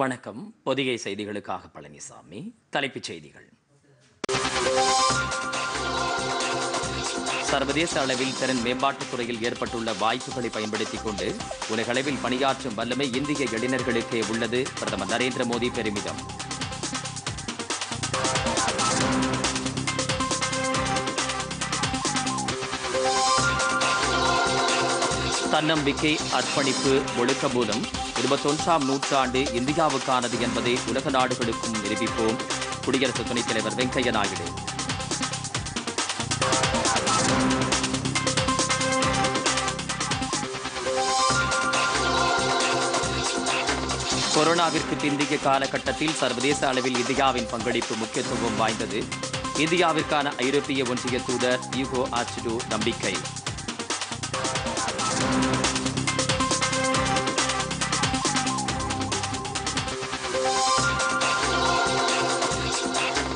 வணக்கம் பொதிகை செய்திகளுக்காக பழனிசாமி தலைப்புச் செய்திகள் சர்வதேச அளவில் திறன் மேம்பாட்டுத் துறையில் ஏற்பட்டுள்ள வாய்ப்புகளை பயன்படுத்திக் கொண்டு உலகளவில் பணியாற்றும் வல்லமை இந்திய இளைஞர்களுக்கே உள்ளது பிரதமர் நரேந்திர மோடி பெருமிதம் தன்னம்பிக்கை அர்ப்பணிப்பு ஒழுக்கபூதம் இருபத்தொன்றாம் நூற்றாண்டு இந்தியாவுக்கானது என்பதை உலக நாடுகளுக்கும் நிரூபிப்போம் குடியரசு துணைத் தலைவர் வெங்கையா நாயுடு கொரோனாவிற்கு பிந்திய காலகட்டத்தில் சர்வதேச அளவில் இந்தியாவின் பங்களிப்பு முக்கியத்துவம் வாய்ந்தது இந்தியாவிற்கான ஐரோப்பிய ஒன்றிய தூதர் யூகோ ஆச்சிடு நம்பிக்கை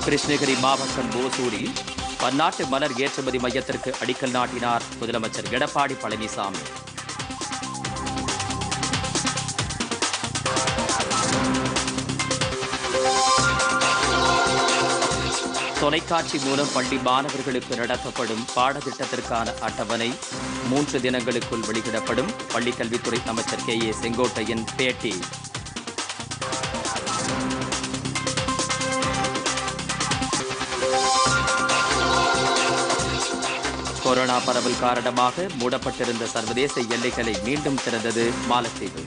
கிருஷ்ணகிரி மாவட்டம் ஓசூரில் பன்னாட்டு மலர் ஏற்றுமதி மையத்திற்கு அடிக்கல் நாட்டினார் முதலமைச்சர் எடப்பாடி பழனிசாமி தொலைக்காட்சி மூலம் பள்ளி மாணவர்களுக்கு நடத்தப்படும் பாடத்திட்டத்திற்கான அட்டவணை மூன்று தினங்களுக்குள் வெளியிடப்படும் பள்ளிக்கல்வித்துறை அமைச்சர் கே ஏ செங்கோட்டையன் பேட்டி கொரோனா பரவல் காரணமாக மூடப்பட்டிருந்த சர்வதேச எல்லைகளை மீண்டும் திறந்தது மாலத்தீவு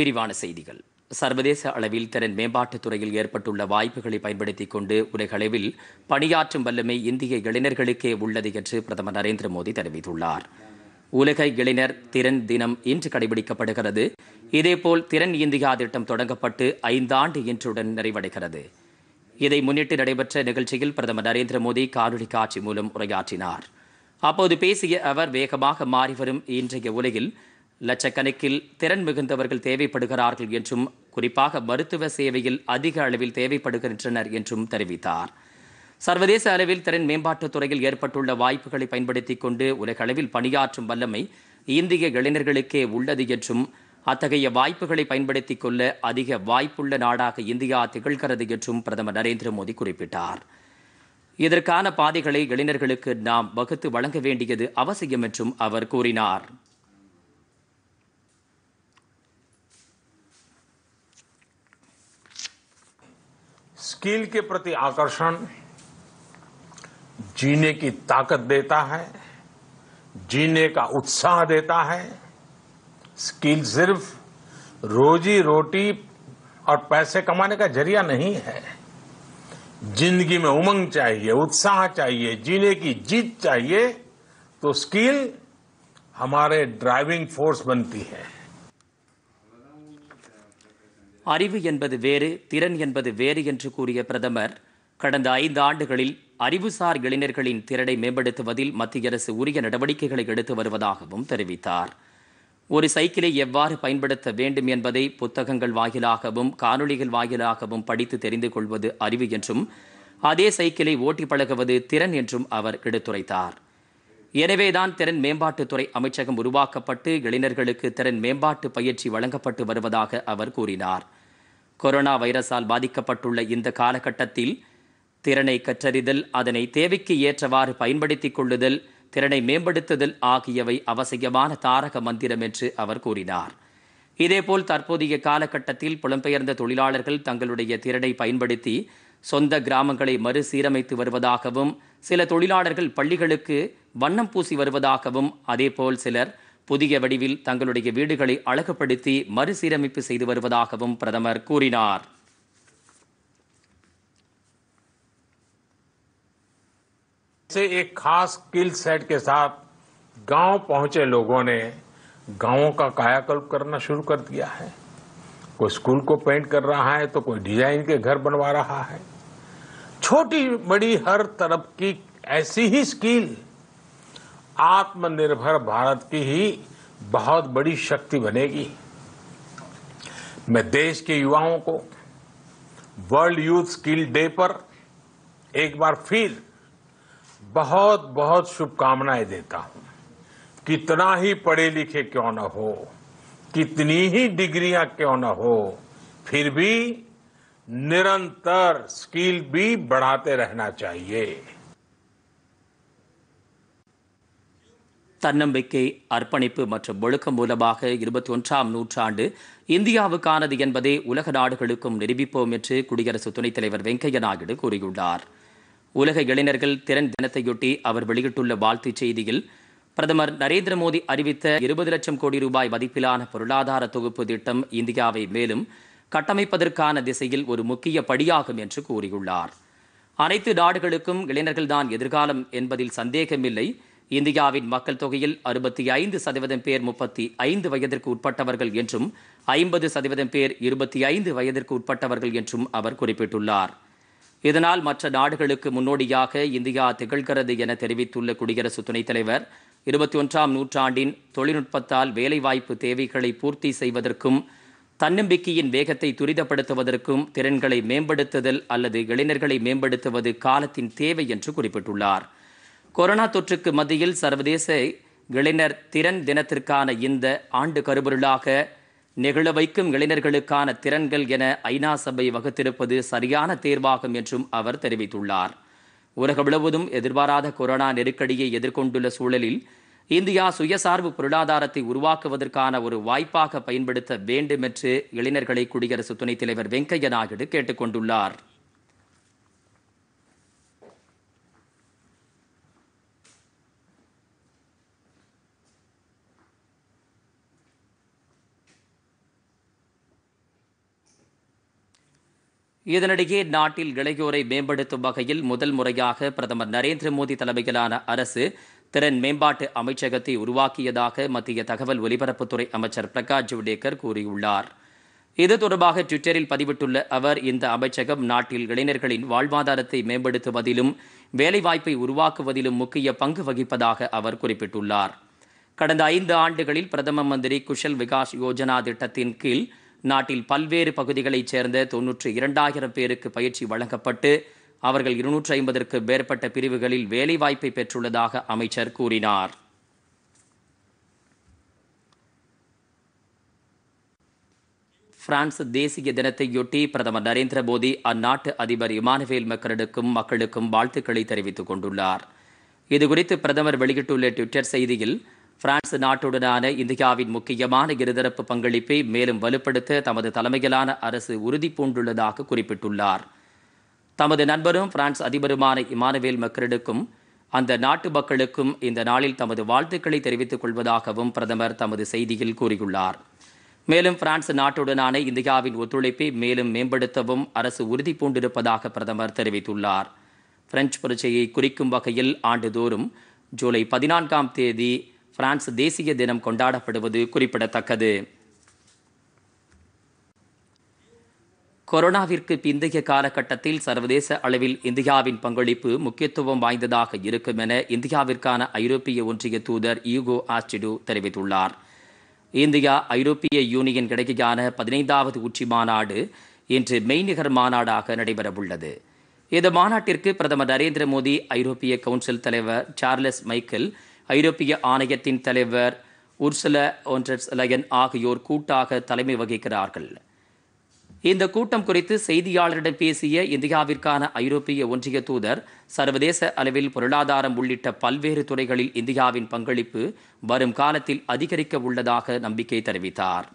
விரிவான செய்திகள் சர்வதேச அளவில் திறன் மேம்பாட்டுத் துறையில் ஏற்பட்டுள்ள வாய்ப்புகளை பயன்படுத்திக் கொண்டு உலகளவில் பணியாற்றும் வல்லமை இந்திய இளைஞர்களுக்கே உள்ளது என்று பிரதமர் நரேந்திர மோடி தெரிவித்துள்ளார் உலக இளைஞர் திறன் தினம் இன்று கடைபிடிக்கப்படுகிறது இதேபோல் திறன் இந்தியா திட்டம் தொடங்கப்பட்டு ஐந்தாண்டு இன்றுடன் நிறைவடைகிறது இதை முன்னிட்டு நடைபெற்ற நிகழ்ச்சியில் பிரதமர் நரேந்திர மோடி காணொலி காட்சி மூலம் உரையாற்றினார் அப்போது பேசிய அவர் வேகமாக மாறிவரும் இன்றைய உலகில் லட்சக்கணக்கில் திறன் மிகுந்தவர்கள் தேவைப்படுகிறார்கள் என்றும் குறிப்பாக மருத்துவ சேவையில் அதிக அளவில் தேவைப்படுகின்றனர் என்றும் தெரிவித்தார் சர்வதேச அளவில் திறன் மேம்பாட்டுத் துறையில் ஏற்பட்டுள்ள வாய்ப்புகளை பயன்படுத்தி கொண்டு உலகளவில் பணியாற்றும் வல்லமை இந்திய இளைஞர்களுக்கே உள்ளது என்றும் அத்தகைய வாய்ப்புகளை பயன்படுத்திக் கொள்ள அதிக வாய்ப்புள்ள நாடாக இந்தியா திகழ்கிறது என்றும் பிரதமர் நரேந்திர மோடி குறிப்பிட்டார் இதற்கான பாதைகளை இளைஞர்களுக்கு நாம் வகுத்து வழங்க வேண்டியது அவசியம் என்றும் அவர் கூறினார் स्किल के प्रति आकर्षण जीने की ताकत देता है जीने का उत्साह देता है स्किल सिर्फ रोजी रोटी और पैसे कमाने का जरिया नहीं है जिंदगी में उमंग चाहिए उत्साह चाहिए जीने की जीत चाहिए तो स्किल हमारे ड्राइविंग फोर्स बनती है அறிவு என்பது வேறு திறன் என்பது வேறு என்று அறிவுசார் இளைஞர்களின் திறனை மேம்படுத்துவதில் மத்திய அரசு உரிய நடவடிக்கைகளை எடுத்து வருவதாகவும் தெரிவித்தார் ஒரு சைக்கிளை எவ்வாறு பயன்படுத்த வேண்டும் என்பதை புத்தகங்கள் வாயிலாகவும் காணொளிகள் வாயிலாகவும் படித்து தெரிந்து கொள்வது அறிவு என்றும் அதே சைக்கிளை ஓட்டி பழகுவது திறன் என்றும் அவர் எடுத்துரைத்தார் எனவேதான் திறன் மேம்பாட்டுத்துறை அமைச்சகம் உருவாக்கப்பட்டு இளைஞர்களுக்கு திறன் மேம்பாட்டு பயிற்சி வழங்கப்பட்டு வருவதாக அவர் கூறினார் கொரோனா வைரஸால் பாதிக்கப்பட்டுள்ள இந்த காலகட்டத்தில் திறனை கற்றறிதல் அதனை தேவைக்கு ஏற்றவாறு பயன்படுத்தி கொள்ளுதல் திறனை மேம்படுத்துதல் ஆகியவை அவசியமான தாரக மந்திரம் என்று அவர் கூறினார் இதேபோல் தற்போதைய காலகட்டத்தில் புலம்பெயர்ந்த தொழிலாளர்கள் தங்களுடைய திறனை பயன்படுத்தி சொந்த கிராமங்களை மறுசீரமைத்து வருவதாகவும் சில தொழிலாளர்கள் பள்ளிகளுக்கு வண்ணம் பூசி வருவதாகவும் அதேபோல் சிலர் புதிய வடிவில் தங்களுடைய வீடுகளை அழகுபடுத்தி மறுசீரமைப்பு செய்து வருவதாகவும் பிரதமர் கூறினார் से एक खास स्किल सेट के साथ गांव पहुंचे लोगों ने गांवों का कायाकल्प करना शुरू कर दिया है कोई स्कूल को पेंट कर रहा है तो कोई डिजाइन के घर बनवा रहा है छोटी बड़ी हर तरफ की ऐसी ही स्किल आत्मनिर्भर भारत की ही बहुत बड़ी शक्ति बनेगी मैं देश के युवाओं को वर्ल्ड यूथ स्किल डे पर एक बार फिर बहुत बहुत शुभकामनाएं देता कितना ही पढ़े लिखे क्यों ना हो कितनी ही डिग्रियां क्यों ना हो फिर भी निरंतर स्किल भी बढ़ाते रहना चाहिए तन्नमवेके अर्पणिपु மற்றபொழுக்க மூலமாக 21 ஆம் நூற்றாண்டு இந்தியாவுக்கானதே என்பதே உலக நாடுகளுக்கும் неприப்போம் ஏற்று குடியரசு துணை தலைவர் வெங்கையநாயடு கூறியுள்ளார் உலக இளைஞர்கள் திறன் தினத்தையொட்டி அவர் வெளியிட்டுள்ள வாழ்த்துச் செய்தியில் பிரதமர் நரேந்திர மோடி அறிவித்த இருபது லட்சம் கோடி ரூபாய் மதிப்பிலான பொருளாதார தொகுப்பு திட்டம் இந்தியாவை மேலும் கட்டமைப்பதற்கான திசையில் ஒரு முக்கிய படியாகும் என்று கூறியுள்ளார் அனைத்து நாடுகளுக்கும் இளைஞர்கள்தான் எதிர்காலம் என்பதில் சந்தேகமில்லை இந்தியாவின் மக்கள் தொகையில் அறுபத்தி ஐந்து சதவீதம் பேர் முப்பத்தி ஐந்து வயதிற்கு உட்பட்டவர்கள் என்றும் ஐம்பது சதவீதம் பேர் இருபத்தி ஐந்து வயதிற்கு உட்பட்டவர்கள் என்றும் அவர் குறிப்பிட்டுள்ளார் இதனால் மற்ற நாடுகளுக்கு முன்னோடியாக இந்தியா திகழ்கிறது என தெரிவித்துள்ள குடியரசு துணைத் தலைவர் இருபத்தி ஒன்றாம் நூற்றாண்டின் தொழில்நுட்பத்தால் வேலைவாய்ப்பு தேவைகளை பூர்த்தி செய்வதற்கும் தன்னம்பிக்கையின் வேகத்தை துரிதப்படுத்துவதற்கும் திறன்களை மேம்படுத்துதல் அல்லது இளைஞர்களை மேம்படுத்துவது காலத்தின் தேவை என்று குறிப்பிட்டுள்ளார் கொரோனா தொற்றுக்கு மத்தியில் சர்வதேச இளைஞர் திறன் தினத்திற்கான இந்த ஆண்டு கருபொருளாக நெகிழ வைக்கும் இளைஞர்களுக்கான திறன்கள் என ஐநா சபை வகுத்திருப்பது சரியான தேர்வாகும் என்றும் அவர் தெரிவித்துள்ளார் உலகம் முழுவதும் எதிர்பாராத கொரோனா நெருக்கடியை எதிர்கொண்டுள்ள சூழலில் இந்தியா சுயசார்பு பொருளாதாரத்தை உருவாக்குவதற்கான ஒரு வாய்ப்பாக பயன்படுத்த வேண்டும் என்று இளைஞர்களை குடியரசு துணைத் தலைவர் வெங்கையா நாயுடு கேட்டுக்கொண்டுள்ளார் இதனிடையே நாட்டில் இளையோரை மேம்படுத்தும் வகையில் முதல் முறையாக பிரதமர் நரேந்திர மோடி தலைமையிலான அரசு திறன் மேம்பாட்டு அமைச்சகத்தை உருவாக்கியதாக மத்திய தகவல் ஒலிபரப்புத்துறை அமைச்சர் பிரகாஷ் ஜவடேகர் கூறியுள்ளார் இது தொடர்பாக ட்விட்டரில் பதிவிட்டுள்ள அவர் இந்த அமைச்சகம் நாட்டில் இளைஞர்களின் வாழ்வாதாரத்தை மேம்படுத்துவதிலும் வேலைவாய்ப்பை உருவாக்குவதிலும் முக்கிய பங்கு வகிப்பதாக அவர் குறிப்பிட்டுள்ளார் கடந்த ஐந்து ஆண்டுகளில் பிரதம மந்திரி குஷல் விகாஸ் யோஜனா திட்டத்தின் கீழ் நாட்டில் பல்வேறு பகுதிகளைச் சேர்ந்த தொன்னூற்று இரண்டாயிரம் பேருக்கு பயிற்சி வழங்கப்பட்டு அவர்கள் இருநூற்றி ஐம்பதற்கு மேற்பட்ட பிரிவுகளில் வேலைவாய்ப்பை பெற்றுள்ளதாக அமைச்சர் கூறினார் பிரான்ஸ் தேசிய தினத்தையொட்டி பிரதமர் நரேந்திர மோடி அந்நாட்டு அதிபர் இமானுவேல் மக்களுக்கும் மக்களுக்கும் வாழ்த்துக்களை தெரிவித்துக் கொண்டுள்ளார் இதுகுறித்து பிரதமர் வெளியிட்டுள்ள ட்விட்டர் செய்தியில் பிரான்ஸ் நாட்டுடனான இந்தியாவின் முக்கியமான இருதரப்பு பங்களிப்பை மேலும் வலுப்படுத்த தமது தலைமையிலான அரசு உறுதி பூண்டுள்ளதாக குறிப்பிட்டுள்ளார் தமது நண்பரும் பிரான்ஸ் அதிபருமான இமானுவேல் மக்ரிடுக்கும் அந்த நாட்டு மக்களுக்கும் இந்த நாளில் தமது வாழ்த்துக்களை தெரிவித்துக் கொள்வதாகவும் பிரதமர் தமது செய்தியில் கூறியுள்ளார் மேலும் பிரான்ஸ் நாட்டுடனான இந்தியாவின் ஒத்துழைப்பை மேலும் மேம்படுத்தவும் அரசு உறுதி பூண்டிருப்பதாக பிரதமர் தெரிவித்துள்ளார் பிரெஞ்சு புரட்சியை குறிக்கும் வகையில் ஆண்டுதோறும் ஜூலை பதினான்காம் தேதி பிரான்ஸ் தேசிய தினம் கொண்டாடப்படுவது குறிப்பிடத்தக்கது கொரோனாவிற்கு பிந்தைய காலகட்டத்தில் சர்வதேச அளவில் இந்தியாவின் பங்களிப்பு முக்கியத்துவம் வாய்ந்ததாக இருக்கும் என இந்தியாவிற்கான ஐரோப்பிய ஒன்றிய தூதர் ஈகோ ஆஸ்டிடு தெரிவித்துள்ளார் இந்தியா ஐரோப்பிய யூனியன் இடையேயான பதினைந்தாவது உச்சி மாநாடு இன்று மெய்நிகர் மாநாடாக நடைபெறவுள்ளது இந்த மாநாட்டிற்கு பிரதமர் நரேந்திர மோடி ஐரோப்பிய கவுன்சில் தலைவர் சார்லஸ் மைக்கேல் ஐரோப்பிய ஆணையத்தின் தலைவர் உர்சல ஒன்றர்ஸ் லயன் ஆகியோர் கூட்டாக தலைமை வகிக்கிறார்கள் இந்த கூட்டம் குறித்து செய்தியாளரிடம் பேசிய இந்தியாவிற்கான ஐரோப்பிய ஒன்றிய தூதர் சர்வதேச அளவில் பொருளாதாரம் உள்ளிட்ட பல்வேறு துறைகளில் இந்தியாவின் பங்களிப்பு வரும் காலத்தில் அதிகரிக்க உள்ளதாக நம்பிக்கை தெரிவித்தார்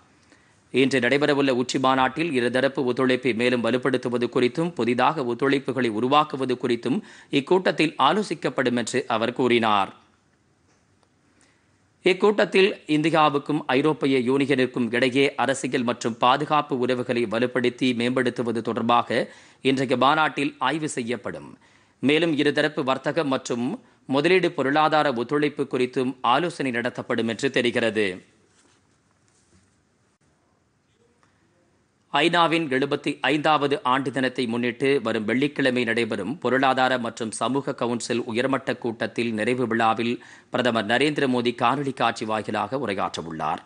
இன்று நடைபெறவுள்ள உச்சி மாநாட்டில் இருதரப்பு ஒத்துழைப்பை மேலும் வலுப்படுத்துவது குறித்தும் புதிதாக ஒத்துழைப்புகளை உருவாக்குவது குறித்தும் இக்கூட்டத்தில் ஆலோசிக்கப்படும் என்று அவர் கூறினார் இக்கூட்டத்தில் இந்தியாவுக்கும் ஐரோப்பிய யூனியனுக்கும் இடையே அரசியல் மற்றும் பாதுகாப்பு உறவுகளை வலுப்படுத்தி மேம்படுத்துவது தொடர்பாக இன்றைய மாநாட்டில் ஆய்வு செய்யப்படும் மேலும் இருதரப்பு வர்த்தகம் மற்றும் முதலீடு பொருளாதார ஒத்துழைப்பு குறித்தும் ஆலோசனை நடத்தப்படும் என்று தெரிகிறது ஐநாவின் எழுபத்தி ஐந்தாவது ஆண்டு தினத்தை முன்னிட்டு வரும் வெள்ளிக்கிழமை நடைபெறும் பொருளாதார மற்றும் சமூக கவுன்சில் உயர்மட்ட கூட்டத்தில் நிறைவு விழாவில் பிரதமர் நரேந்திர மோடி காணொலி காட்சி வாயிலாக உரையாற்றவுள்ளார்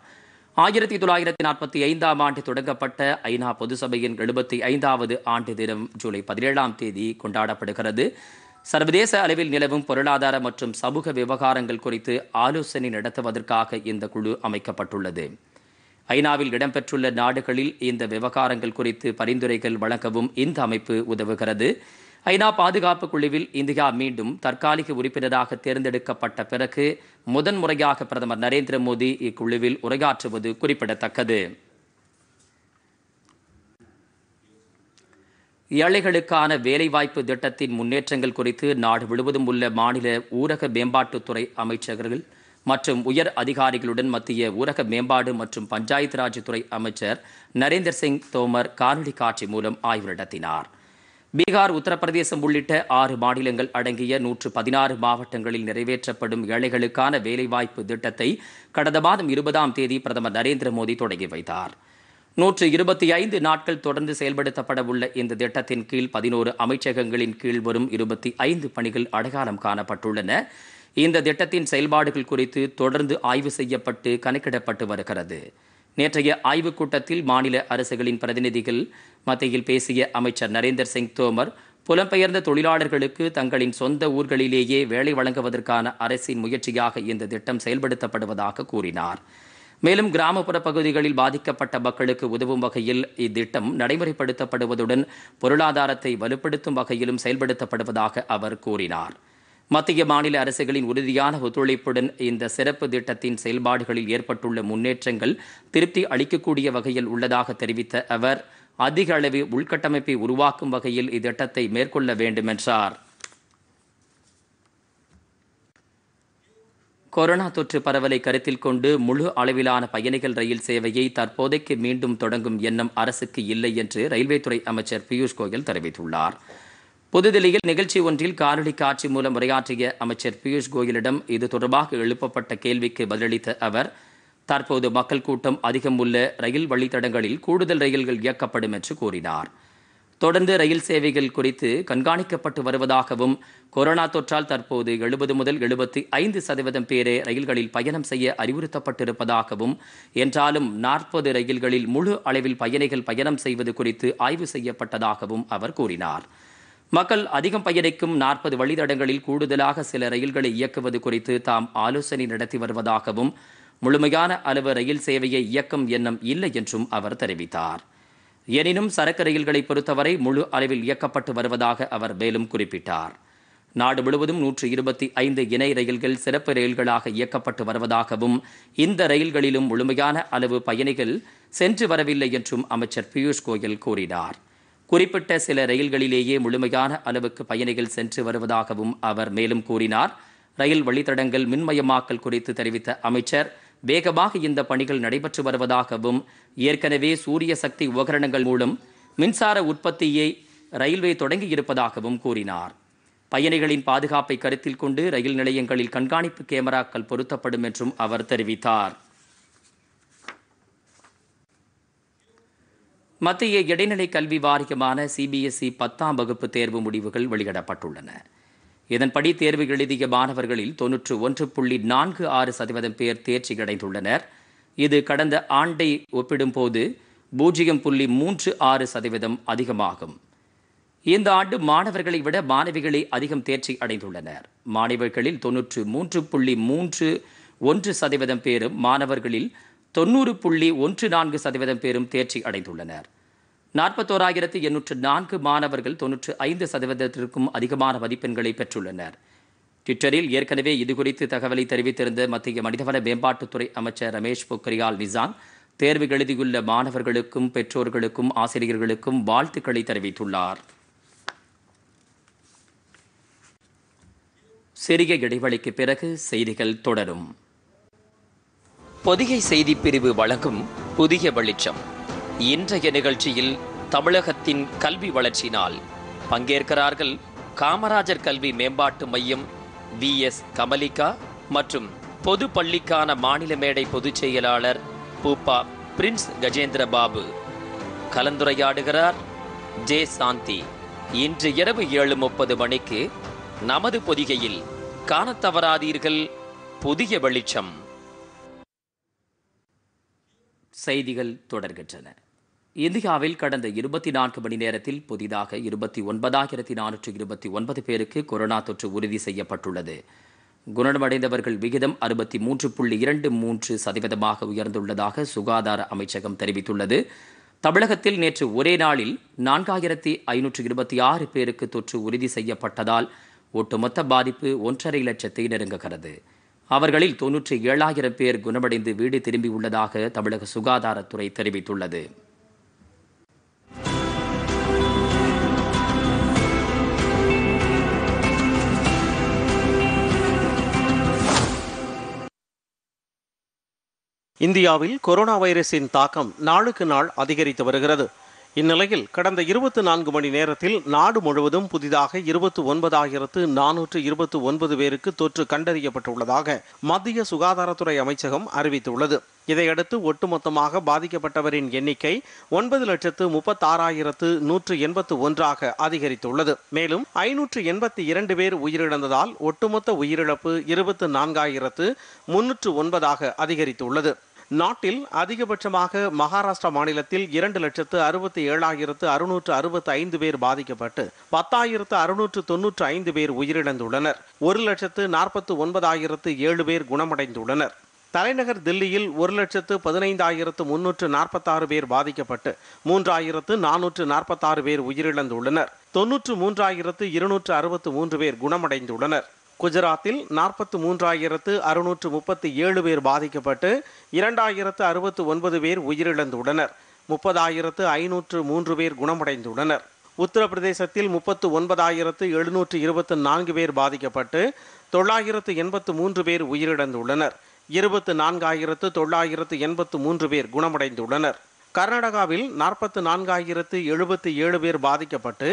ஆயிரத்தி தொள்ளாயிரத்தி நாற்பத்தி ஐந்தாம் ஆண்டு தொடங்கப்பட்ட ஐநா பொதுசபையின் எழுபத்தி ஐந்தாவது ஆண்டு தினம் ஜூலை பதினேழாம் தேதி கொண்டாடப்படுகிறது சர்வதேச அளவில் நிலவும் பொருளாதார மற்றும் சமூக விவகாரங்கள் குறித்து ஆலோசனை நடத்துவதற்காக இந்த குழு அமைக்கப்பட்டுள்ளது ஐநாவில் இடம்பெற்றுள்ள நாடுகளில் இந்த விவகாரங்கள் குறித்து பரிந்துரைகள் வழங்கவும் இந்த அமைப்பு உதவுகிறது ஐநா பாதுகாப்பு குழுவில் இந்தியா மீண்டும் தற்காலிக உறுப்பினராக தேர்ந்தெடுக்கப்பட்ட பிறகு முதன்முறையாக பிரதமர் நரேந்திர மோடி இக்குழுவில் உரையாற்றுவது குறிப்பிடத்தக்கது ஏழைகளுக்கான வேலைவாய்ப்பு திட்டத்தின் முன்னேற்றங்கள் குறித்து நாடு முழுவதும் உள்ள மாநில ஊரக மேம்பாட்டுத்துறை அமைச்சர்கள் மற்றும் உயர் அதிகாரிகளுடன் மத்திய ஊரக மேம்பாடு மற்றும் பஞ்சாயத்து ராஜ் துறை அமைச்சர் நரேந்திர சிங் தோமர் காணொலி காட்சி மூலம் ஆய்வு நடத்தினார் பீகார் உத்தரப்பிரதேசம் உள்ளிட்ட ஆறு மாநிலங்கள் அடங்கிய நூற்று பதினாறு மாவட்டங்களில் நிறைவேற்றப்படும் ஏழைகளுக்கான வேலைவாய்ப்பு திட்டத்தை கடந்த மாதம் இருபதாம் தேதி பிரதமர் நரேந்திர மோடி தொடங்கி வைத்தார் நூற்று இருபத்தி ஐந்து நாட்கள் தொடர்ந்து செயல்படுத்தப்பட உள்ள இந்த திட்டத்தின் கீழ் பதினோரு அமைச்சகங்களின் கீழ் வரும் இருபத்தி ஐந்து பணிகள் அடையாளம் காணப்பட்டுள்ளன இந்த திட்டத்தின் செயல்பாடுகள் குறித்து தொடர்ந்து ஆய்வு செய்யப்பட்டு கணக்கிடப்பட்டு வருகிறது நேற்றைய ஆய்வுக் கூட்டத்தில் மாநில அரசுகளின் பிரதிநிதிகள் மத்தியில் பேசிய அமைச்சர் நரேந்தர் சிங் தோமர் புலம்பெயர்ந்த தொழிலாளர்களுக்கு தங்களின் சொந்த ஊர்களிலேயே வேலை வழங்குவதற்கான அரசின் முயற்சியாக இந்த திட்டம் செயல்படுத்தப்படுவதாக கூறினார் மேலும் கிராமப்புற பகுதிகளில் பாதிக்கப்பட்ட மக்களுக்கு உதவும் வகையில் இத்திட்டம் நடைமுறைப்படுத்தப்படுவதுடன் பொருளாதாரத்தை வலுப்படுத்தும் வகையிலும் செயல்படுத்தப்படுவதாக அவர் கூறினார் மத்திய மாநில அரசுகளின் உறுதியான ஒத்துழைப்புடன் இந்த சிறப்பு திட்டத்தின் செயல்பாடுகளில் ஏற்பட்டுள்ள முன்னேற்றங்கள் திருப்தி அளிக்கக்கூடிய வகையில் உள்ளதாக தெரிவித்த அவர் அதிக அளவு உள்கட்டமைப்பை உருவாக்கும் வகையில் இத்திட்டத்தை மேற்கொள்ள வேண்டும் என்றார் கொரோனா தொற்று பரவலை கருத்தில் கொண்டு முழு அளவிலான பயணிகள் ரயில் சேவையை தற்போதைக்கு மீண்டும் தொடங்கும் எண்ணம் அரசுக்கு இல்லை என்று ரயில்வே துறை அமைச்சர் பியூஷ் கோயல் தெரிவித்துள்ளார் புதுதில்லியில் நிகழ்ச்சி ஒன்றில் காணொலி காட்சி மூலம் உரையாற்றிய அமைச்சர் பியூஷ் கோயலிடம் இது தொடர்பாக எழுப்பப்பட்ட கேள்விக்கு பதிலளித்த அவர் தற்போது மக்கள் கூட்டம் அதிகம் உள்ள ரயில் வழித்தடங்களில் கூடுதல் ரயில்கள் இயக்கப்படும் என்று கூறினார் தொடர்ந்து ரயில் சேவைகள் குறித்து கண்காணிக்கப்பட்டு வருவதாகவும் கொரோனா தொற்றால் தற்போது எழுபது முதல் எழுபத்தி ஐந்து சதவீதம் பேரே ரயில்களில் பயணம் செய்ய அறிவுறுத்தப்பட்டிருப்பதாகவும் என்றாலும் நாற்பது ரயில்களில் முழு அளவில் பயணிகள் பயணம் செய்வது குறித்து ஆய்வு செய்யப்பட்டதாகவும் அவர் கூறினார் மக்கள் அதிகம் பயணிக்கும் நாற்பது வழித்தடங்களில் கூடுதலாக சில ரயில்களை இயக்குவது குறித்து தாம் ஆலோசனை நடத்தி வருவதாகவும் முழுமையான அளவு ரயில் சேவையை இயக்கும் எண்ணம் இல்லை என்றும் அவர் தெரிவித்தார் எனினும் சரக்கு ரயில்களை பொறுத்தவரை முழு அளவில் இயக்கப்பட்டு வருவதாக அவர் மேலும் குறிப்பிட்டார் நாடு முழுவதும் நூற்று இருபத்தி ஐந்து இணை ரயில்கள் சிறப்பு ரயில்களாக இயக்கப்பட்டு வருவதாகவும் இந்த ரயில்களிலும் முழுமையான அளவு பயணிகள் சென்று வரவில்லை என்றும் அமைச்சர் பியூஷ் கோயல் கூறினார் குறிப்பிட்ட சில ரயில்களிலேயே முழுமையான அளவுக்கு பயணிகள் சென்று வருவதாகவும் அவர் மேலும் கூறினார் ரயில் வழித்தடங்கள் மின்மயமாக்கல் குறித்து தெரிவித்த அமைச்சர் வேகமாக இந்த பணிகள் நடைபெற்று வருவதாகவும் ஏற்கனவே சூரிய சக்தி உபகரணங்கள் மூலம் மின்சார உற்பத்தியை ரயில்வே தொடங்கியிருப்பதாகவும் கூறினார் பயணிகளின் பாதுகாப்பை கருத்தில் கொண்டு ரயில் நிலையங்களில் கண்காணிப்பு கேமராக்கள் பொருத்தப்படும் என்றும் அவர் தெரிவித்தார் மத்திய இடைநிலை கல்வி வாரியமான சிபிஎஸ்இ e பத்தாம் வகுப்பு தேர்வு முடிவுகள் வெளியிடப்பட்டுள்ளன இதன்படி தேர்வு எழுதிய மாணவர்களில் தொன்னூற்று ஒன்று புள்ளி நான்கு ஆறு சதவீதம் பேர் தேர்ச்சி அடைந்துள்ளனர் இது கடந்த ஆண்டை ஒப்பிடும்போது பூஜ்ஜியம் புள்ளி மூன்று ஆறு சதவீதம் அதிகமாகும் இந்த ஆண்டு மாணவர்களை விட மாணவிகளே அதிகம் தேர்ச்சி அடைந்துள்ளனர் மாணவர்களில் தொன்னூற்று மூன்று புள்ளி மூன்று ஒன்று சதவீதம் பேரும் மாணவர்களில் தொண்ணூறு புள்ளி ஒன்று நான்கு சதவீதம் பேரும் தேர்ச்சி அடைந்துள்ளனர் நாற்பத்தோராயிரத்து எண்ணூற்று நான்கு மாணவர்கள் தொன்னூற்று ஐந்து சதவீதத்திற்கும் அதிகமான மதிப்பெண்களை பெற்றுள்ளனர் ட்விட்டரில் ஏற்கனவே இதுகுறித்து தகவலை தெரிவித்திருந்த மத்திய மனிதவள மேம்பாட்டுத்துறை அமைச்சர் ரமேஷ் பொக்ரியால் நிசாங் தேர்வு எழுதியுள்ள மாணவர்களுக்கும் பெற்றோர்களுக்கும் ஆசிரியர்களுக்கும் வாழ்த்துக்களை தெரிவித்துள்ளார் சிறிய இடைவெளிக்கு பிறகு செய்திகள் தொடரும் பொதிகை செய்தி பிரிவு வழங்கும் புதிய வெளிச்சம் இன்றைய நிகழ்ச்சியில் தமிழகத்தின் கல்வி வளர்ச்சினால் பங்கேற்கிறார்கள் காமராஜர் கல்வி மேம்பாட்டு மையம் வி எஸ் கமலிகா மற்றும் பொது பள்ளிக்கான மாநில மேடை பொதுச் செயலாளர் பூப்பா பிரின்ஸ் கஜேந்திர பாபு கலந்துரையாடுகிறார் ஜே சாந்தி இன்று இரவு ஏழு முப்பது மணிக்கு நமது பொதிகையில் காண தவறாதீர்கள் புதிய வெளிச்சம் செய்திகள் தொடர்கின்றன இந்தியாவில் கடந்த இருபத்தி நான்கு மணி நேரத்தில் புதிதாக இருபத்தி ஒன்பதாயிரத்தி நானூற்று இருபத்தி ஒன்பது பேருக்கு கொரோனா தொற்று உறுதி செய்யப்பட்டுள்ளது குணமடைந்தவர்கள் விகிதம் அறுபத்தி மூன்று புள்ளி இரண்டு மூன்று சதவீதமாக உயர்ந்துள்ளதாக சுகாதார அமைச்சகம் தெரிவித்துள்ளது தமிழகத்தில் நேற்று ஒரே நாளில் நான்காயிரத்தி ஐநூற்று இருபத்தி ஆறு பேருக்கு தொற்று உறுதி செய்யப்பட்டதால் ஒட்டுமொத்த பாதிப்பு ஒன்றரை லட்சத்தை நெருங்குகிறது அவர்களில் தொன்னூற்றி ஏழாயிரம் பேர் குணமடைந்து வீடு திரும்பியுள்ளதாக தமிழக சுகாதாரத்துறை தெரிவித்துள்ளது இந்தியாவில் கொரோனா வைரஸின் தாக்கம் நாளுக்கு நாள் அதிகரித்து வருகிறது இந்நிலையில் கடந்த இருபத்தி நான்கு மணி நேரத்தில் நாடு முழுவதும் புதிதாக இருபத்தி ஒன்பதாயிரத்து நானூற்று இருபத்தி ஒன்பது பேருக்கு தொற்று கண்டறியப்பட்டுள்ளதாக மத்திய சுகாதாரத்துறை அமைச்சகம் அறிவித்துள்ளது இதையடுத்து ஒட்டுமொத்தமாக பாதிக்கப்பட்டவரின் எண்ணிக்கை ஒன்பது லட்சத்து முப்பத்தாறாயிரத்து நூற்று எண்பத்து ஒன்றாக அதிகரித்துள்ளது மேலும் ஐநூற்று எண்பத்தி இரண்டு பேர் உயிரிழந்ததால் ஒட்டுமொத்த உயிரிழப்பு இருபத்து நான்காயிரத்து முன்னூற்று ஒன்பதாக அதிகரித்துள்ளது நாட்டில் அதிகபட்சமாக மகாராஷ்டிரா மாநிலத்தில் இரண்டு லட்சத்து அறுபத்தி ஏழாயிரத்து அறுநூற்று அறுபத்தி ஐந்து பேர் பாதிக்கப்பட்டு பத்தாயிரத்து அறுநூற்று தொன்னூற்று ஐந்து பேர் உயிரிழந்துள்ளனர் ஒரு லட்சத்து நாற்பத்து ஒன்பதாயிரத்து ஏழு பேர் குணமடைந்துள்ளனர் தலைநகர் தில்லியில் ஒரு லட்சத்து பதினைந்தாயிரத்து முன்னூற்று நாற்பத்தாறு பேர் பாதிக்கப்பட்டு மூன்றாயிரத்து நானூற்று நாற்பத்தாறு பேர் உயிரிழந்துள்ளனர் தொன்னூற்று மூன்றாயிரத்து இருநூற்று அறுபத்து மூன்று பேர் குணமடைந்துள்ளனர் குஜராத்தில் நாற்பத்து மூன்றாயிரத்து அறுநூற்று முப்பத்தி ஏழு பேர் பாதிக்கப்பட்டு இரண்டாயிரத்து அறுபத்து ஒன்பது பேர் உயிரிழந்துள்ளனர் முப்பதாயிரத்து ஐநூற்று மூன்று பேர் குணமடைந்துள்ளனர் உத்தரப்பிரதேசத்தில் முப்பத்து ஒன்பதாயிரத்து எழுநூற்று இருபத்து நான்கு பேர் பாதிக்கப்பட்டு தொள்ளாயிரத்து எண்பத்து மூன்று பேர் உயிரிழந்துள்ளனர் இருபத்து நான்காயிரத்து தொள்ளாயிரத்து எண்பத்து மூன்று பேர் குணமடைந்துள்ளனர் கர்நாடகாவில் நாற்பத்து நான்காயிரத்து எழுபத்தி ஏழு பேர் பாதிக்கப்பட்டு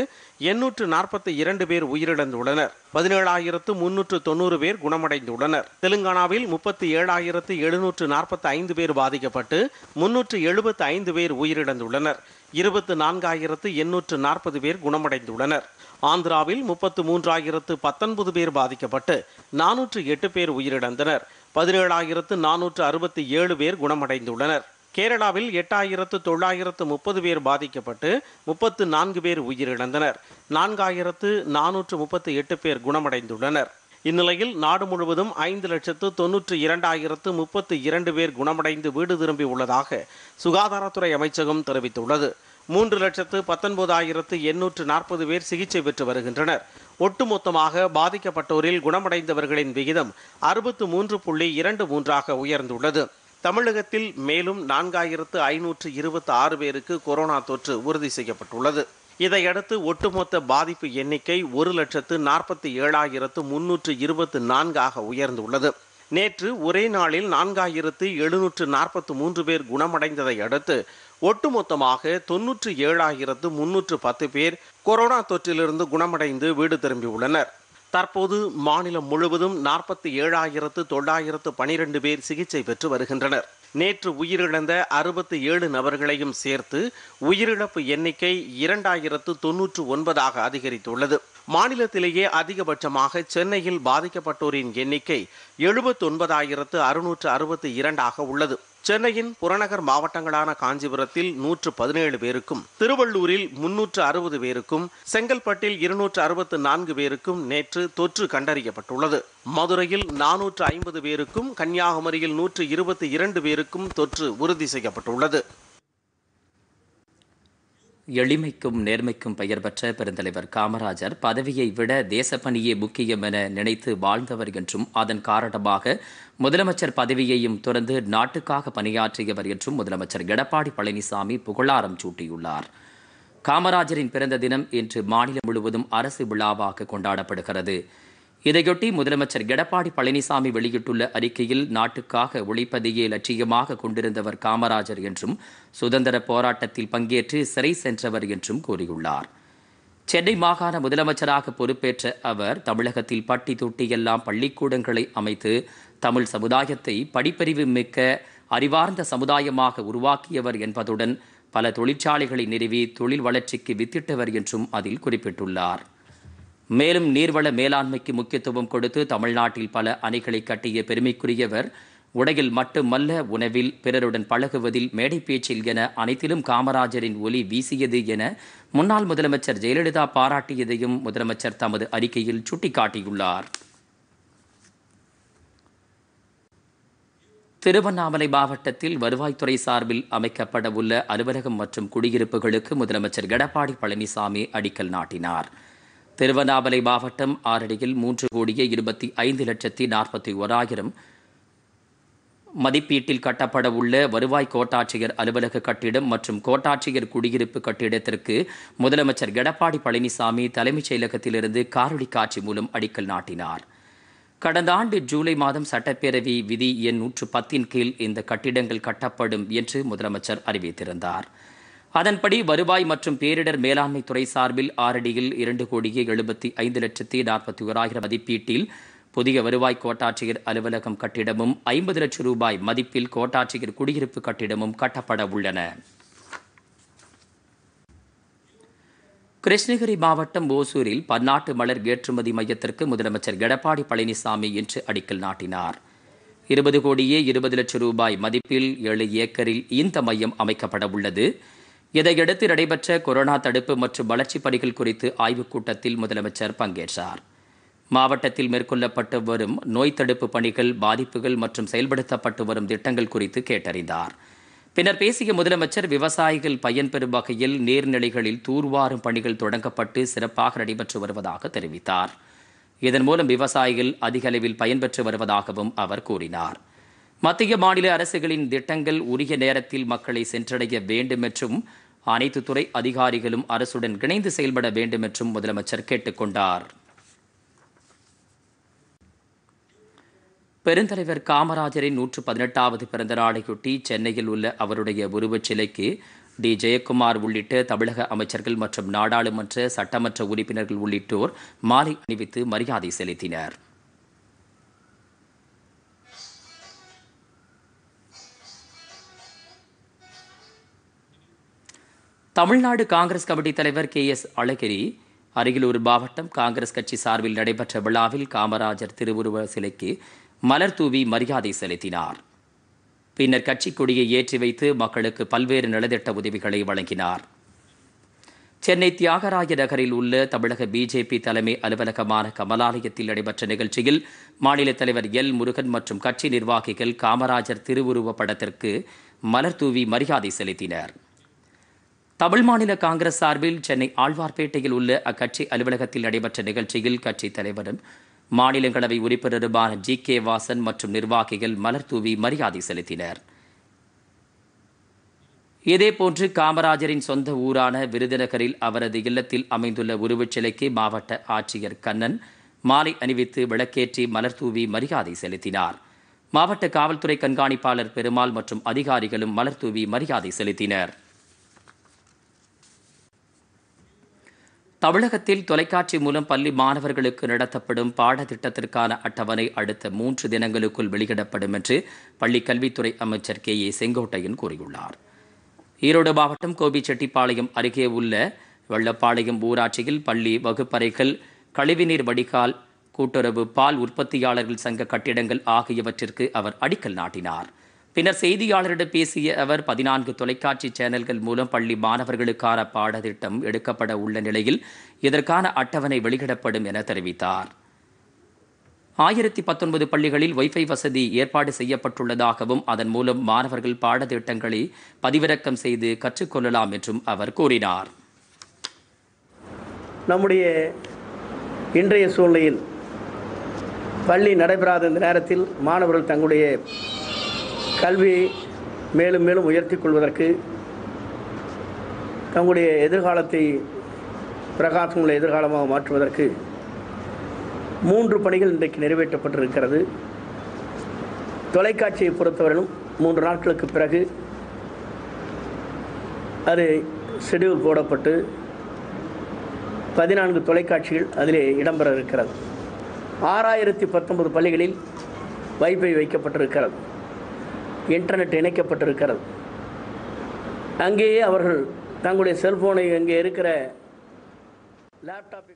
எண்ணூற்று நாற்பத்தி இரண்டு பேர் உயிரிழந்துள்ளனர் பதினேழாயிரத்து முன்னூற்று தொண்ணூறு பேர் குணமடைந்துள்ளனர் தெலுங்கானாவில் முப்பத்தி ஏழாயிரத்து எழுநூற்று நாற்பத்தி ஐந்து பேர் பாதிக்கப்பட்டு முன்னூற்று எழுபத்து ஐந்து பேர் உயிரிழந்துள்ளனர் இருபத்து நான்காயிரத்து எண்ணூற்று நாற்பது பேர் குணமடைந்துள்ளனர் ஆந்திராவில் முப்பத்து மூன்றாயிரத்து பத்தொன்பது பேர் பாதிக்கப்பட்டு நானூற்று எட்டு பேர் உயிரிழந்தனர் பதினேழாயிரத்து நானூற்று அறுபத்தி ஏழு பேர் குணமடைந்துள்ளனர் கேரளாவில் எட்டாயிரத்து தொள்ளாயிரத்து முப்பது பேர் பாதிக்கப்பட்டு முப்பத்து நான்கு பேர் உயிரிழந்தனர் நான்காயிரத்து நானூற்று முப்பத்து எட்டு பேர் குணமடைந்துள்ளனர் இந்நிலையில் நாடு முழுவதும் ஐந்து லட்சத்து தொன்னூற்று இரண்டாயிரத்து முப்பத்து இரண்டு பேர் குணமடைந்து வீடு திரும்பி உள்ளதாக சுகாதாரத்துறை அமைச்சகம் தெரிவித்துள்ளது மூன்று லட்சத்து பத்தொன்பதாயிரத்து எண்ணூற்று நாற்பது பேர் சிகிச்சை பெற்று வருகின்றனர் ஒட்டுமொத்தமாக பாதிக்கப்பட்டோரில் குணமடைந்தவர்களின் விகிதம் அறுபத்து மூன்று புள்ளி இரண்டு மூன்றாக உயர்ந்துள்ளது தமிழகத்தில் மேலும் நான்காயிரத்து ஐநூற்று இருபத்தி ஆறு பேருக்கு கொரோனா தொற்று உறுதி செய்யப்பட்டுள்ளது இதையடுத்து ஒட்டுமொத்த பாதிப்பு எண்ணிக்கை ஒரு லட்சத்து நாற்பத்தி ஏழாயிரத்து முன்னூற்று இருபத்து நான்காக உயர்ந்துள்ளது நேற்று ஒரே நாளில் நான்காயிரத்து எழுநூற்று நாற்பத்து மூன்று பேர் குணமடைந்ததை அடுத்து ஒட்டுமொத்தமாக தொன்னூற்று ஏழாயிரத்து முன்னூற்று பத்து பேர் கொரோனா தொற்றிலிருந்து குணமடைந்து வீடு திரும்பியுள்ளனர் தற்போது மாநிலம் முழுவதும் நாற்பத்தி ஏழாயிரத்து தொள்ளாயிரத்து பனிரெண்டு பேர் சிகிச்சை பெற்று வருகின்றனர் நேற்று உயிரிழந்த அறுபத்தி ஏழு நபர்களையும் சேர்த்து உயிரிழப்பு எண்ணிக்கை இரண்டாயிரத்து தொன்னூற்று ஒன்பதாக அதிகரித்துள்ளது மாநிலத்திலேயே அதிகபட்சமாக சென்னையில் பாதிக்கப்பட்டோரின் எண்ணிக்கை எழுபத்தொன்பதாயிரத்து அறுநூற்று அறுபத்தி இரண்டாக உள்ளது சென்னையின் புறநகர் மாவட்டங்களான காஞ்சிபுரத்தில் நூற்று பதினேழு பேருக்கும் திருவள்ளூரில் முன்னூற்று அறுபது பேருக்கும் செங்கல்பட்டில் இருநூற்று அறுபத்து நான்கு பேருக்கும் நேற்று தொற்று கண்டறியப்பட்டுள்ளது மதுரையில் நானூற்று ஐம்பது பேருக்கும் கன்னியாகுமரியில் நூற்று இருபத்தி இரண்டு பேருக்கும் தொற்று உறுதி செய்யப்பட்டுள்ளது எளிமைக்கும் நேர்மைக்கும் பெயர் பெற்ற பெருந்தலைவர் காமராஜர் பதவியை விட தேசப்பணியே முக்கியம் என நினைத்து வாழ்ந்தவர் என்றும் அதன் காரணமாக முதலமைச்சர் பதவியையும் துறந்து நாட்டுக்காக பணியாற்றியவர் என்றும் முதலமைச்சர் எடப்பாடி பழனிசாமி புகழாரம் சூட்டியுள்ளார் காமராஜரின் பிறந்த தினம் இன்று மாநிலம் முழுவதும் அரசு விழாவாக கொண்டாடப்படுகிறது இதையொட்டி முதலமைச்சர் எடப்பாடி பழனிசாமி வெளியிட்டுள்ள அறிக்கையில் நாட்டுக்காக ஒழிப்பதையே லட்சியமாக கொண்டிருந்தவர் காமராஜர் என்றும் சுதந்திர போராட்டத்தில் பங்கேற்று சிறை சென்றவர் என்றும் கூறியுள்ளார் சென்னை மாகாண முதலமைச்சராக பொறுப்பேற்ற அவர் தமிழகத்தில் பட்டி தொட்டியெல்லாம் பள்ளிக்கூடங்களை அமைத்து தமிழ் சமுதாயத்தை படிப்பறிவு மிக்க அறிவார்ந்த சமுதாயமாக உருவாக்கியவர் என்பதுடன் பல தொழிற்சாலைகளை நிறுவி தொழில் வளர்ச்சிக்கு வித்திட்டவர் என்றும் அதில் குறிப்பிட்டுள்ளார் மேலும் நீர்வள மேலாண்மைக்கு முக்கியத்துவம் கொடுத்து தமிழ்நாட்டில் பல அணைகளை கட்டிய பெருமைக்குரியவர் உடையில் மட்டுமல்ல உணவில் பிறருடன் பழகுவதில் மேடை பேச்சில் என அனைத்திலும் காமராஜரின் ஒலி வீசியது என முன்னாள் முதலமைச்சர் ஜெயலலிதா பாராட்டியதையும் முதலமைச்சர் தமது அறிக்கையில் சுட்டிக்காட்டியுள்ளார் திருவண்ணாமலை மாவட்டத்தில் வருவாய்த்துறை சார்பில் அமைக்கப்பட உள்ள அலுவலகம் மற்றும் குடியிருப்புகளுக்கு முதலமைச்சர் எடப்பாடி பழனிசாமி அடிக்கல் நாட்டினார் திருவண்ணாமலை மாவட்டம் ஆரடியில் மூன்று கோடியே இருபத்தி ஐந்து லட்சத்தி நாற்பத்தி ஓராயிரம் மதிப்பீட்டில் கட்டப்பட உள்ள வருவாய் கோட்டாட்சியர் அலுவலக கட்டிடம் மற்றும் கோட்டாட்சியர் குடியிருப்பு கட்டிடத்திற்கு முதலமைச்சர் எடப்பாடி பழனிசாமி தலைமைச் செயலகத்திலிருந்து காரொலி காட்சி மூலம் அடிக்கல் நாட்டினார் கடந்த ஆண்டு ஜூலை மாதம் சட்டப்பேரவை விதி எண் நூற்று பத்தின் கீழ் இந்த கட்டிடங்கள் கட்டப்படும் என்று முதலமைச்சர் அறிவித்திருந்தார் அதன்படி வருவாய் மற்றும் பேரிடர் மேலாண்மை துறை சார்பில் ஆரடியில் இரண்டு கோடியே எழுபத்தி ஐந்து லட்சத்தி நாற்பத்தி ஓராயிரம் மதிப்பீட்டில் புதிய வருவாய் கோட்டாட்சியர் அலுவலகம் கட்டிடமும் ஐம்பது லட்சம் ரூபாய் மதிப்பில் கோட்டாட்சியர் குடியிருப்பு கட்டிடமும் கட்டப்பட உள்ளன கிருஷ்ணகிரி மாவட்டம் ஓசூரில் பன்னாட்டு மலர் ஏற்றுமதி மையத்திற்கு முதலமைச்சர் எடப்பாடி பழனிசாமி இன்று அடிக்கல் நாட்டினார் இருபது கோடியே இருபது லட்சம் ரூபாய் மதிப்பில் ஏழு ஏக்கரில் இந்த மையம் அமைக்கப்பட உள்ளது இதையடுத்து நடைபெற்ற கொரோனா தடுப்பு மற்றும் வளர்ச்சிப் பணிகள் குறித்து ஆய்வுக் கூட்டத்தில் முதலமைச்சர் பங்கேற்றார் மாவட்டத்தில் மேற்கொள்ளப்பட்டு வரும் நோய் தடுப்பு பணிகள் பாதிப்புகள் மற்றும் செயல்படுத்தப்பட்டு வரும் திட்டங்கள் குறித்து கேட்டறிந்தார் பின்னர் பேசிய முதலமைச்சர் விவசாயிகள் பயன்பெறும் வகையில் நீர்நிலைகளில் தூர்வாரும் பணிகள் தொடங்கப்பட்டு சிறப்பாக நடைபெற்று வருவதாக தெரிவித்தார் இதன் மூலம் விவசாயிகள் அதிக அளவில் பயன்பெற்று வருவதாகவும் அவர் கூறினார் மத்திய மாநில அரசுகளின் திட்டங்கள் உரிய நேரத்தில் மக்களை சென்றடைய வேண்டும் என்றும் அனைத்து துறை அதிகாரிகளும் அரசுடன் இணைந்து செயல்பட வேண்டும் என்றும் முதலமைச்சர் கேட்டுக்கொண்டார் பெருந்தலைவர் காமராஜரின் நூற்று பதினெட்டாவது பிறந்த நாளையொட்டி சென்னையில் உள்ள அவருடைய உருவச் சிலைக்கு டி ஜெயக்குமார் உள்ளிட்ட தமிழக அமைச்சர்கள் மற்றும் நாடாளுமன்ற சட்டமன்ற உறுப்பினர்கள் உள்ளிட்டோர் மாலை அணிவித்து மரியாதை செலுத்தினர் தமிழ்நாடு காங்கிரஸ் கமிட்டி தலைவர் கே எஸ் அழகிரி அருகிலூர் மாவட்டம் காங்கிரஸ் கட்சி சார்பில் நடைபெற்ற விழாவில் காமராஜர் திருவுருவ சிலைக்கு மலர் தூவி மரியாதை செலுத்தினார் பின்னர் கட்சி கொடியை ஏற்றி வைத்து மக்களுக்கு பல்வேறு நலத்திட்ட உதவிகளை வழங்கினார் சென்னை தியாகராய நகரில் உள்ள தமிழக பிஜேபி தலைமை அலுவலகமான கமலாலயத்தில் நடைபெற்ற நிகழ்ச்சியில் மாநில தலைவர் எல் முருகன் மற்றும் கட்சி நிர்வாகிகள் காமராஜர் திருவுருவ படத்திற்கு மலர் தூவி மரியாதை செலுத்தினர் தமிழ் மாநில காங்கிரஸ் சார்பில் சென்னை ஆழ்வார்பேட்டையில் உள்ள அக்கட்சி அலுவலகத்தில் நடைபெற்ற நிகழ்ச்சியில் கட்சி தலைவரும் மாநிலங்களவை உறுப்பினருமான ஜி கே வாசன் மற்றும் நிர்வாகிகள் மலர் தூவி மரியாதை செலுத்தினர் இதேபோன்று காமராஜரின் சொந்த ஊரான விருதுநகரில் அவரது இல்லத்தில் அமைந்துள்ள உருவச்சிலைக்கு மாவட்ட ஆட்சியர் கண்ணன் மாலை அணிவித்து விளக்கேற்றி மலர் தூவி மரியாதை செலுத்தினார் மாவட்ட காவல்துறை கண்காணிப்பாளர் பெருமாள் மற்றும் அதிகாரிகளும் மலர் தூவி மரியாதை செலுத்தினர் தமிழகத்தில் தொலைக்காட்சி மூலம் பள்ளி மாணவர்களுக்கு நடத்தப்படும் பாடத்திட்டத்திற்கான அட்டவணை அடுத்த மூன்று தினங்களுக்குள் வெளியிடப்படும் என்று பள்ளிக் கல்வித்துறை அமைச்சர் கே ஏ செங்கோட்டையன் கூறியுள்ளார் ஈரோடு மாவட்டம் கோபிச்செட்டிப்பாளையம் அருகே உள்ள வெள்ளப்பாளையம் ஊராட்சியில் பள்ளி வகுப்பறைகள் கழிவுநீர் வடிகால் கூட்டுறவு பால் உற்பத்தியாளர்கள் சங்க கட்டிடங்கள் ஆகியவற்றிற்கு அவர் அடிக்கல் நாட்டினார் பின்னர் செய்தியாளரிடம் பேசிய அவர் பதினான்கு தொலைக்காட்சி சேனல்கள் மூலம் பள்ளி மாணவர்களுக்கான பாடத்திட்டம் எடுக்கப்பட உள்ள நிலையில் இதற்கான அட்டவணை வெளியிடப்படும் என தெரிவித்தார் ஆயிரத்தி பத்தொன்பது பள்ளிகளில் ஒய்ஃபை வசதி ஏற்பாடு செய்யப்பட்டுள்ளதாகவும் அதன் மூலம் மாணவர்கள் பாடத்திட்டங்களை பதிவிறக்கம் செய்து கற்றுக்கொள்ளலாம் என்றும் அவர் கூறினார் நம்முடைய இன்றைய சூழ்நிலையில் பள்ளி நடைபெறாத இந்த நேரத்தில் மாணவர்கள் தங்களுடைய கல்வியை மேலும் மேலும் உயர்த்தி கொள்வதற்கு தங்களுடைய எதிர்காலத்தை பிரகாசமுள்ள எதிர்காலமாக மாற்றுவதற்கு மூன்று பணிகள் இன்றைக்கு நிறைவேற்றப்பட்டிருக்கிறது தொலைக்காட்சியை பொறுத்தவரையிலும் மூன்று நாட்களுக்கு பிறகு அது ஷெடியூல் போடப்பட்டு பதினான்கு தொலைக்காட்சிகள் அதிலே இடம்பெற இருக்கிறது ஆறாயிரத்தி பத்தொன்பது பள்ளிகளில் வைஃபை வைக்கப்பட்டிருக்கிறது இன்டர்நெட் இணைக்கப்பட்டிருக்கிறது அங்கேயே அவர்கள் தங்களுடைய செல்போனை அங்கே இருக்கிற லேப்டாப்பை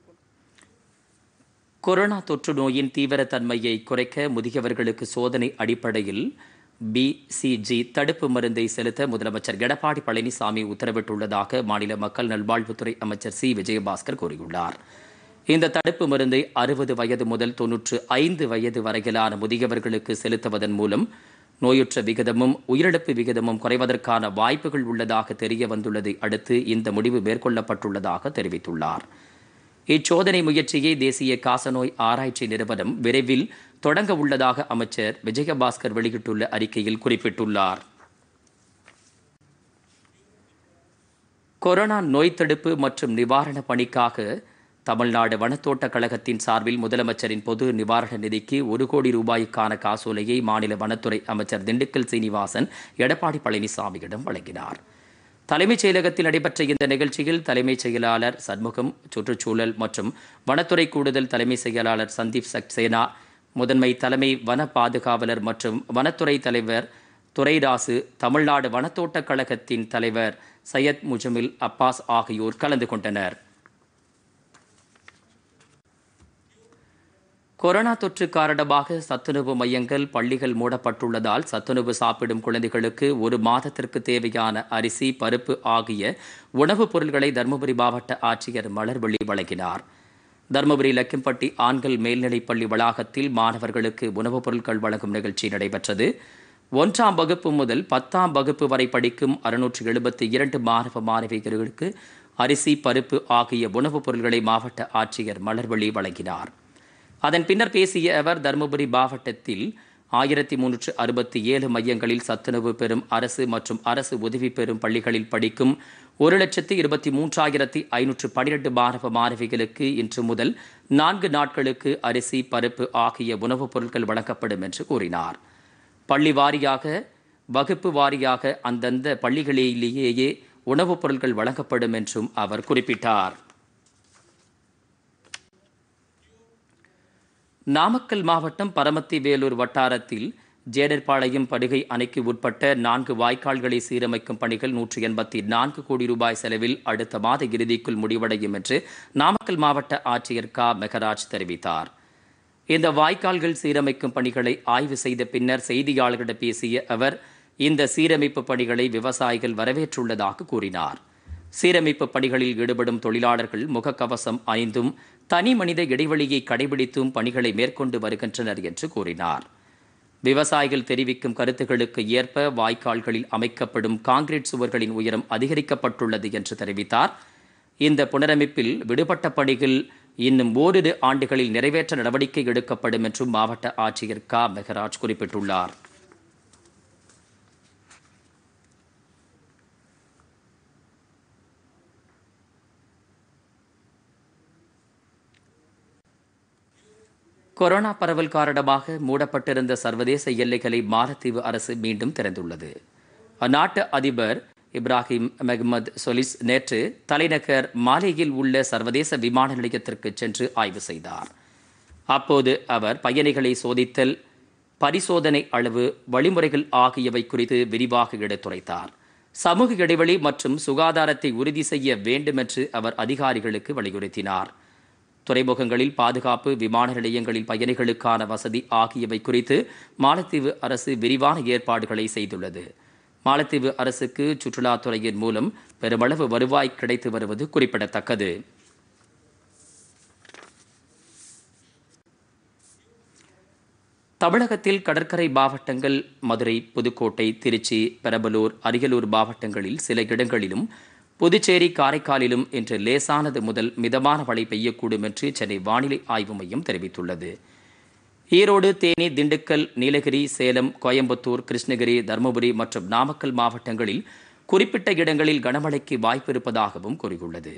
கொரோனா தொற்று நோயின் தீவிரத்தன்மையை குறைக்க முதியவர்களுக்கு சோதனை அடிப்படையில் பிசிஜி தடுப்பு மருந்தை செலுத்த முதலமைச்சர் எடப்பாடி பழனிசாமி உத்தரவிட்டுள்ளதாக மாநில மக்கள் நல்வாழ்வுத்துறை அமைச்சர் சி விஜயபாஸ்கர் கூறியுள்ளார் இந்த தடுப்பு மருந்தை அறுபது வயது முதல் தொன்னூற்று ஐந்து வயது வரையிலான முதியவர்களுக்கு செலுத்துவதன் மூலம் நோயுற்ற விகிதமும் உயிரிழப்பு விகிதமும் குறைவதற்கான வாய்ப்புகள் உள்ளதாக தெரிய வந்துள்ளதை அடுத்து இந்த முடிவு மேற்கொள்ளப்பட்டுள்ளதாக தெரிவித்துள்ளார் இச்சோதனை முயற்சியை தேசிய காசநோய் ஆராய்ச்சி நிறுவனம் விரைவில் தொடங்க உள்ளதாக அமைச்சர் விஜயபாஸ்கர் வெளியிட்டுள்ள அறிக்கையில் குறிப்பிட்டுள்ளார் கொரோனா நோய் தடுப்பு மற்றும் நிவாரண பணிக்காக தமிழ்நாடு வனத்தோட்டக் கழகத்தின் சார்பில் முதலமைச்சரின் பொது நிவாரண நிதிக்கு ஒரு கோடி ரூபாய்க்கான காசோலையை மாநில வனத்துறை அமைச்சர் திண்டுக்கல் சீனிவாசன் எடப்பாடி பழனிசாமியிடம் வழங்கினார் தலைமைச் செயலகத்தில் நடைபெற்ற இந்த நிகழ்ச்சியில் தலைமைச் செயலாளர் சண்முகம் சுற்றுச்சூழல் மற்றும் வனத்துறை கூடுதல் தலைமை செயலாளர் சந்தீப் சக்சேனா முதன்மை தலைமை வன பாதுகாவலர் மற்றும் வனத்துறை தலைவர் துரைராசு தமிழ்நாடு வனத்தோட்டக் கழகத்தின் தலைவர் சையத் முஜமில் அப்பாஸ் ஆகியோர் கலந்து கொண்டனர் கொரோனா தொற்று காரணமாக சத்துணவு மையங்கள் பள்ளிகள் மூடப்பட்டுள்ளதால் சத்துணவு சாப்பிடும் குழந்தைகளுக்கு ஒரு மாதத்திற்கு தேவையான அரிசி பருப்பு ஆகிய உணவுப் பொருட்களை தருமபுரி மாவட்ட ஆட்சியர் மலர்வெளி வழங்கினார் தருமபுரி லக்கிம்பட்டி ஆண்கள் மேல்நிலைப் பள்ளி வளாகத்தில் மாணவர்களுக்கு உணவுப் பொருட்கள் வழங்கும் நிகழ்ச்சி நடைபெற்றது ஒன்றாம் வகுப்பு முதல் பத்தாம் வகுப்பு வரை படிக்கும் அறுநூற்று எழுபத்தி இரண்டு மாணவ மாணவிகளுக்கு அரிசி பருப்பு ஆகிய உணவுப் பொருட்களை மாவட்ட ஆட்சியர் மலர்வெளி வழங்கினார் அதன் பின்னர் பேசிய அவர் தருமபுரி மாவட்டத்தில் ஆயிரத்தி முன்னூற்று அறுபத்தி ஏழு மையங்களில் சத்துணவு பெறும் அரசு மற்றும் அரசு உதவி பெறும் பள்ளிகளில் படிக்கும் ஒரு லட்சத்து இருபத்தி மூன்றாயிரத்தி ஐநூற்று பனிரெண்டு மாணவ மாணவிகளுக்கு இன்று முதல் நான்கு நாட்களுக்கு அரிசி பருப்பு ஆகிய உணவுப் பொருட்கள் வழங்கப்படும் என்று கூறினார் பள்ளி வாரியாக வகுப்பு வாரியாக அந்தந்த பள்ளிகளிலேயே உணவுப் பொருட்கள் வழங்கப்படும் என்றும் அவர் குறிப்பிட்டார் நாமக்கல் மாவட்டம் பரமத்தி வேலூர் வட்டாரத்தில் ஜேடர்பாளையம் படுகை அணைக்கு உட்பட்ட நான்கு வாய்க்கால்களை சீரமைக்கும் பணிகள் நூற்றி எண்பத்தி நான்கு கோடி ரூபாய் செலவில் அடுத்த மாத இறுதிக்குள் முடிவடையும் என்று நாமக்கல் மாவட்ட ஆட்சியர் கா மெகராஜ் தெரிவித்தார் இந்த வாய்க்கால்கள் சீரமைக்கும் பணிகளை ஆய்வு செய்த பின்னர் செய்தியாளர்களிடம் பேசிய அவர் இந்த சீரமைப்பு பணிகளை விவசாயிகள் வரவேற்றுள்ளதாக கூறினார் சீரமைப்பு பணிகளில் ஈடுபடும் தொழிலாளர்கள் முகக்கவசம் ஐந்தும் தனி மனித இடைவெளியை கடைபிடித்தும் பணிகளை மேற்கொண்டு வருகின்றனர் என்று கூறினார் விவசாயிகள் தெரிவிக்கும் கருத்துக்களுக்கு ஏற்ப வாய்க்கால்களில் அமைக்கப்படும் காங்கிரீட் சுவர்களின் உயரம் அதிகரிக்கப்பட்டுள்ளது என்று தெரிவித்தார் இந்த புனரமைப்பில் விடுபட்ட பணிகள் இன்னும் ஓரிரு ஆண்டுகளில் நிறைவேற்ற நடவடிக்கை எடுக்கப்படும் என்றும் மாவட்ட ஆட்சியர் க மெகராஜ் குறிப்பிட்டுள்ளார் கொரோனா பரவல் காரணமாக மூடப்பட்டிருந்த சர்வதேச எல்லைகளை மாலத்தீவு அரசு மீண்டும் திறந்துள்ளது அந்நாட்டு அதிபர் இப்ராஹிம் மெஹமத் சொலிஸ் நேற்று தலைநகர் மாலேயில் உள்ள சர்வதேச விமான நிலையத்திற்கு சென்று ஆய்வு செய்தார் அப்போது அவர் பயணிகளை சோதித்தல் பரிசோதனை அளவு வழிமுறைகள் ஆகியவை குறித்து விரிவாக எடுத்துரைத்தார் சமூக இடைவெளி மற்றும் சுகாதாரத்தை உறுதி செய்ய வேண்டும் என்று அவர் அதிகாரிகளுக்கு வலியுறுத்தினார் துறைமுகங்களில் பாதுகாப்பு விமான நிலையங்களில் பயணிகளுக்கான வசதி ஆகியவை குறித்து மாலத்தீவு அரசு விரிவான ஏற்பாடுகளை செய்துள்ளது மாலத்தீவு அரசுக்கு சுற்றுலாத்துறையின் மூலம் பெருமளவு வருவாய் கிடைத்து வருவது குறிப்பிடத்தக்கது தமிழகத்தில் கடற்கரை மாவட்டங்கள் மதுரை புதுக்கோட்டை திருச்சி பெரம்பலூர் அரியலூர் மாவட்டங்களில் சில இடங்களிலும் புதுச்சேரி காரைக்காலிலும் இன்று லேசானது முதல் மிதமான மழை பெய்யக்கூடும் என்று சென்னை வானிலை ஆய்வு மையம் தெரிவித்துள்ளது ஈரோடு தேனி திண்டுக்கல் நீலகிரி சேலம் கோயம்புத்தூர் கிருஷ்ணகிரி தருமபுரி மற்றும் நாமக்கல் மாவட்டங்களில் குறிப்பிட்ட இடங்களில் கனமழைக்கு வாய்ப்பு இருப்பதாகவும் கூறியுள்ளது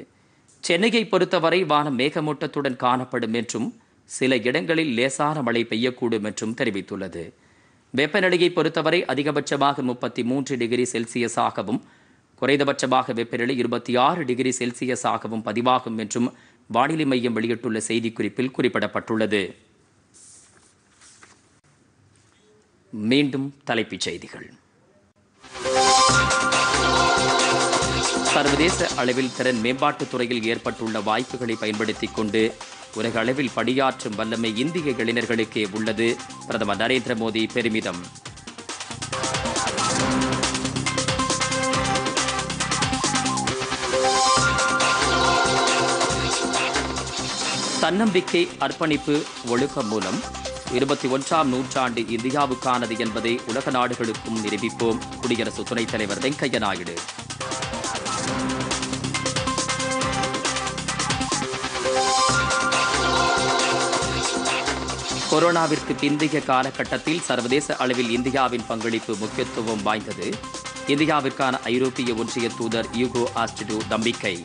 சென்னையை பொறுத்தவரை வானம் மேகமூட்டத்துடன் காணப்படும் என்றும் சில இடங்களில் லேசான மழை பெய்யக்கூடும் என்றும் தெரிவித்துள்ளது வெப்பநிலையை பொறுத்தவரை அதிகபட்சமாக முப்பத்தி மூன்று டிகிரி செல்சியஸாகவும் ஆகவும் குறைந்தபட்சமாக வெப்பநிலை இருபத்தி ஆறு டிகிரி செல்சியஸ் ஆகவும் பதிவாகும் என்றும் வானிலை மையம் வெளியிட்டுள்ள செய்திக்குறிப்பில் குறிப்பிடப்பட்டுள்ளது மீண்டும் தலைப்புச் செய்திகள் சர்வதேச அளவில் திறன் மேம்பாட்டுத் துறையில் ஏற்பட்டுள்ள வாய்ப்புகளை பயன்படுத்திக் கொண்டு உலக அளவில் பணியாற்றும் வல்லமை இந்திய இளைஞர்களுக்கே உள்ளது பிரதமர் நரேந்திர மோடி பெருமிதம் தன்னம்பிக்கை அர்ப்பணிப்பு ஒழுக்கம் மூலம் இருபத்தி ஒன்றாம் நூற்றாண்டு இந்தியாவுக்கானது என்பதை உலக நாடுகளுக்கும் நிரூபிப்போம் குடியரசு துணைத் தலைவர் வெங்கையா நாயுடு கொரோனாவிற்கு பிந்தைய காலகட்டத்தில் சர்வதேச அளவில் இந்தியாவின் பங்களிப்பு முக்கியத்துவம் வாய்ந்தது இந்தியாவிற்கான ஐரோப்பிய ஒன்றிய தூதர் யூகோ ஆஸ்டிடு நம்பிக்கை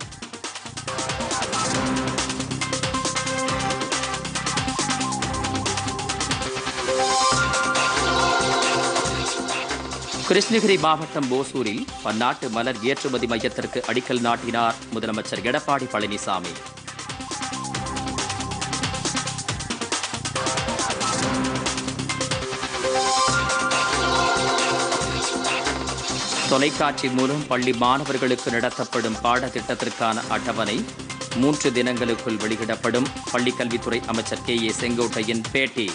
கிருஷ்ணகிரி மாவட்டம் ஓசூரில் பன்னாட்டு மலர் ஏற்றுமதி மையத்திற்கு அடிக்கல் நாட்டினார் முதலமைச்சர் எடப்பாடி பழனிசாமி தொலைக்காட்சி மூலம் பள்ளி மாணவர்களுக்கு நடத்தப்படும் பாடத்திட்டத்திற்கான அட்டவணை மூன்று தினங்களுக்குள் வெளியிடப்படும் பள்ளிக்கல்வித்துறை அமைச்சர் கே ஏ செங்கோட்டையின் பேட்டி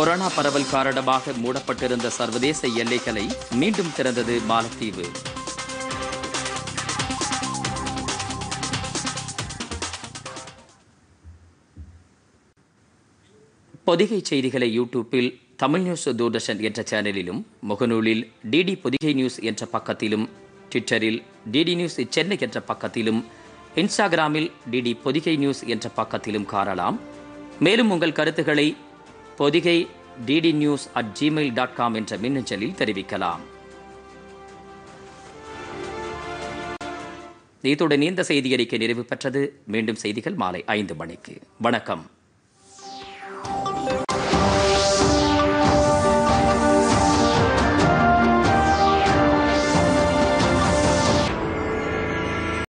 கொரோனா பரவல் காரணமாக மூடப்பட்டிருந்த சர்வதேச எல்லைகளை மீண்டும் திறந்தது மாலத்தீவு பொதிகை செய்திகளை யூடியூப்பில் தமிழ் நியூஸ் தூர்தர்ஷன் என்ற சேனலிலும் முகநூலில் டிடி பொதிகை நியூஸ் என்ற பக்கத்திலும் ட்விட்டரில் டிடி நியூஸ் சென்னை என்ற பக்கத்திலும் இன்ஸ்டாகிராமில் டிடி பொதிகை நியூஸ் என்ற பக்கத்திலும் காணலாம் மேலும் உங்கள் கருத்துக்களை Podhigai DD news at Gmail dot com என்ற மின்னஞ்சலில் தெரிவிக்கலாம் இத்துடன் இந்த செய்தி அறிக்கை நிறைவு பெற்றது மீண்டும் செய்திகள் மாலை ஐந்து மணிக்கு வணக்கம்